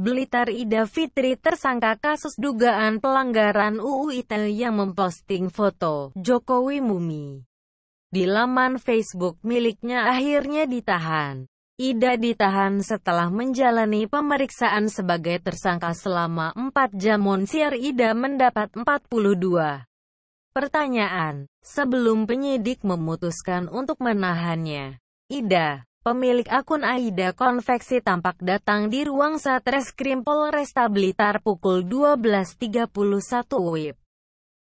Blitar Ida Fitri tersangka kasus dugaan pelanggaran UU ITE yang memposting foto Jokowi Mumi di laman Facebook miliknya akhirnya ditahan. Ida ditahan setelah menjalani pemeriksaan sebagai tersangka selama 4 jam Monsiar Ida mendapat 42 pertanyaan sebelum penyidik memutuskan untuk menahannya. Ida Pemilik akun Aida Konveksi tampak datang di ruang Satreskrim Polresta Blitar pukul 12.31 WIB.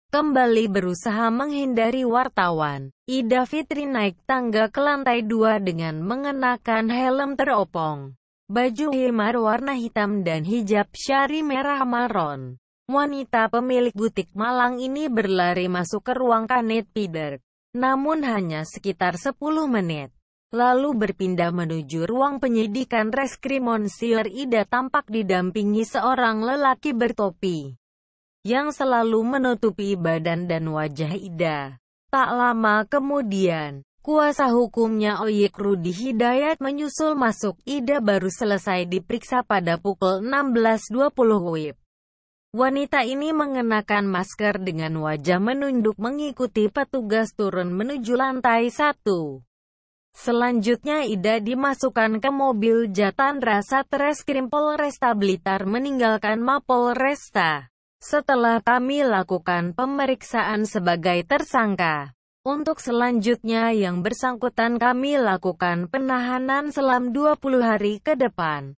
Kembali berusaha menghindari wartawan, Ida Fitri naik tangga ke lantai dua dengan mengenakan helm teropong, baju himar warna hitam dan hijab syari merah maron. Wanita pemilik butik Malang ini berlari masuk ke ruang kanit Pider, namun hanya sekitar 10 menit lalu berpindah menuju ruang penyidikan Reskrim Monsieur Ida tampak didampingi seorang lelaki bertopi yang selalu menutupi badan dan wajah Ida. Tak lama kemudian, kuasa hukumnya Oyek Rudi Hidayat menyusul masuk Ida baru selesai diperiksa pada pukul 16.20 WIB. Wanita ini mengenakan masker dengan wajah menunduk mengikuti petugas turun menuju lantai satu. Selanjutnya Ida dimasukkan ke mobil jatan rasa Treskrim Polresta Blitar meninggalkan Mapolresta. Setelah kami lakukan pemeriksaan sebagai tersangka, untuk selanjutnya yang bersangkutan kami lakukan penahanan selam 20 hari ke depan.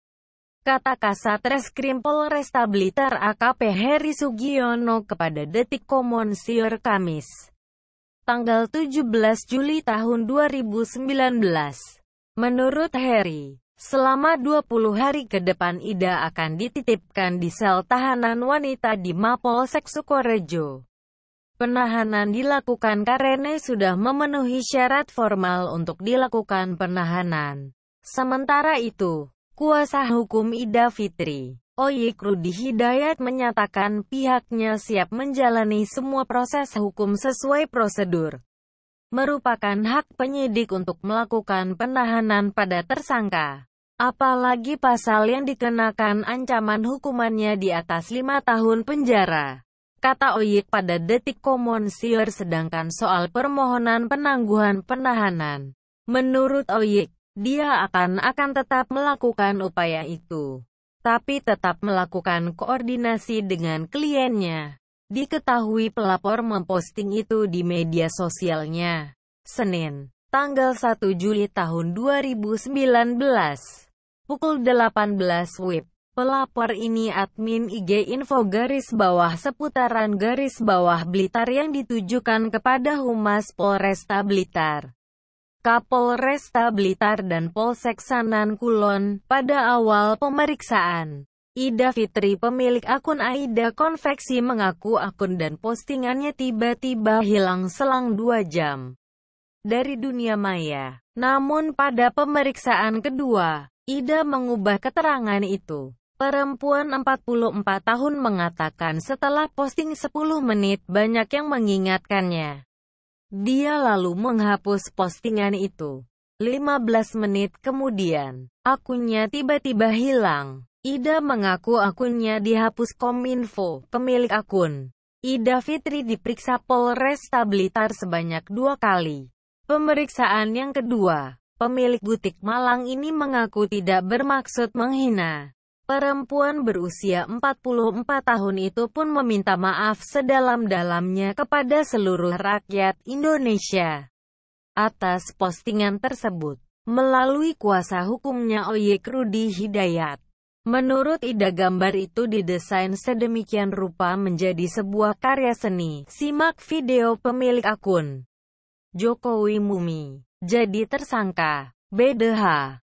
Kata Kasat Reskrim Polresta Blitar AKP Heri Sugiono kepada Detik Komonsior Kamis tanggal 17 Juli tahun 2019. Menurut Harry, selama 20 hari ke depan Ida akan dititipkan di sel tahanan wanita di Mapolsek Sukorejo. Penahanan dilakukan karena sudah memenuhi syarat formal untuk dilakukan penahanan. Sementara itu, Kuasa hukum Ida Fitri, Oyek Rudi Hidayat menyatakan pihaknya siap menjalani semua proses hukum sesuai prosedur. Merupakan hak penyidik untuk melakukan penahanan pada tersangka. Apalagi pasal yang dikenakan ancaman hukumannya di atas lima tahun penjara. Kata Oyik pada detik komonsior sedangkan soal permohonan penangguhan penahanan. Menurut Oyik, dia akan akan tetap melakukan upaya itu, tapi tetap melakukan koordinasi dengan kliennya. Diketahui pelapor memposting itu di media sosialnya. Senin, tanggal 1 Juli tahun 2019, pukul 18 WIB. Pelapor ini admin IG info garis bawah seputaran garis bawah Blitar yang ditujukan kepada Humas Polresta Blitar. Kapolresta Blitar dan Polsek Sanan Kulon, pada awal pemeriksaan. Ida Fitri pemilik akun Aida Konveksi mengaku akun dan postingannya tiba-tiba hilang selang dua jam dari dunia maya. Namun pada pemeriksaan kedua, Ida mengubah keterangan itu. Perempuan 44 tahun mengatakan setelah posting 10 menit banyak yang mengingatkannya. Dia lalu menghapus postingan itu. 15 menit kemudian, akunnya tiba-tiba hilang. Ida mengaku akunnya dihapus Kominfo, pemilik akun. Ida Fitri diperiksa Polres Tablitar sebanyak dua kali. Pemeriksaan yang kedua, pemilik butik Malang ini mengaku tidak bermaksud menghina. Perempuan berusia 44 tahun itu pun meminta maaf sedalam-dalamnya kepada seluruh rakyat Indonesia atas postingan tersebut. Melalui kuasa hukumnya Oyek Rudi Hidayat, Menurut Ida gambar itu didesain sedemikian rupa menjadi sebuah karya seni. Simak video pemilik akun. Jokowi Mumi. Jadi tersangka. BDH.